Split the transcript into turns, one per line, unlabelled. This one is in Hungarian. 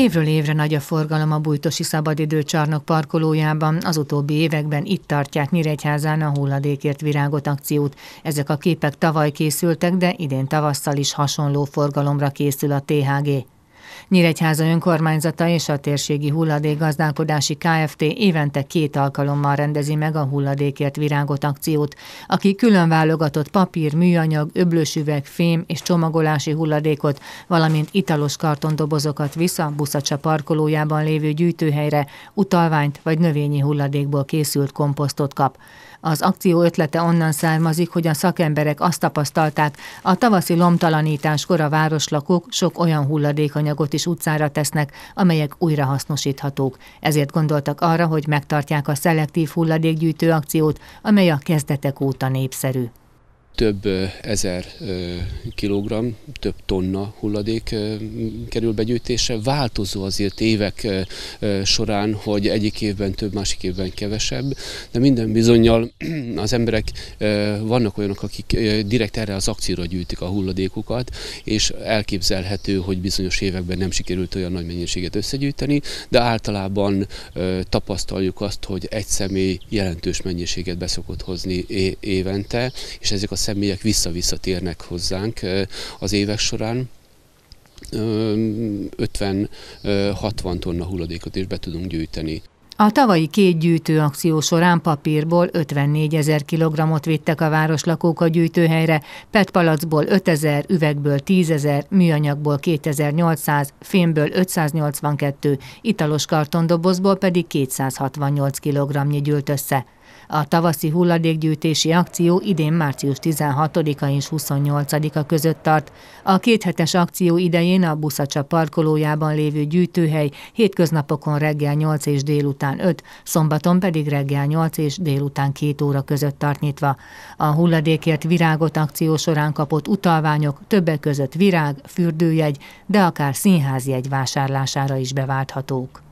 Évről évre nagy a forgalom a Bújtosi Szabadidőcsarnok parkolójában. Az utóbbi években itt tartják Nyíregyházán a hulladékért virágot akciót. Ezek a képek tavaly készültek, de idén tavasszal is hasonló forgalomra készül a THG. Nyíregyháza önkormányzata és a térségi hulladékgazdálkodási Kft. évente két alkalommal rendezi meg a hulladékért virágot akciót, aki külön válogatott papír, műanyag, öblösüveg, fém és csomagolási hulladékot, valamint italos kartondobozokat vissza buszacsa parkolójában lévő gyűjtőhelyre, utalványt vagy növényi hulladékból készült komposztot kap. Az akció ötlete onnan származik, hogy a szakemberek azt tapasztalták, a tavaszi lomtalanításkor a városlakók sok olyan hulladékanyagot autót is utcára tesznek, amelyek újrahasznosíthatók. Ezért gondoltak arra, hogy megtartják a szelektív hulladékgyűjtő akciót, amely a kezdetek óta népszerű
több ezer kilogramm, több tonna hulladék kerül begyűjtésre. Változó azért évek során, hogy egyik évben több, másik évben kevesebb, de minden bizonyal az emberek, vannak olyanok, akik direkt erre az akcióra gyűjtik a hulladékukat, és elképzelhető, hogy bizonyos években nem sikerült olyan nagy mennyiséget összegyűjteni, de általában tapasztaljuk azt, hogy egy személy jelentős mennyiséget beszokott hozni évente, és ezek a személyek vissza vissza térnek hozzánk az évek során. 50-60 tonna hulladékot is be tudunk gyűjteni.
A tavalyi két gyűjtő akció során papírból 54 ezer kilogramot vittek a városlakók a gyűjtőhelyre, petpalacból 5 ezer, üvegből 10 ezer, műanyagból 2800, fémből 582, italos kartondobozból pedig 268 kilogramnyi gyűlt össze. A tavaszi hulladékgyűjtési akció idén március 16-a és 28-a között tart. A kéthetes akció idején a Buszacsa parkolójában lévő gyűjtőhely hétköznapokon reggel 8 és délután 5, szombaton pedig reggel 8 és délután 2 óra között tart nyitva. A hulladékért virágot akció során kapott utalványok többek között virág, fürdőjegy, de akár színházjegy vásárlására is beválthatók.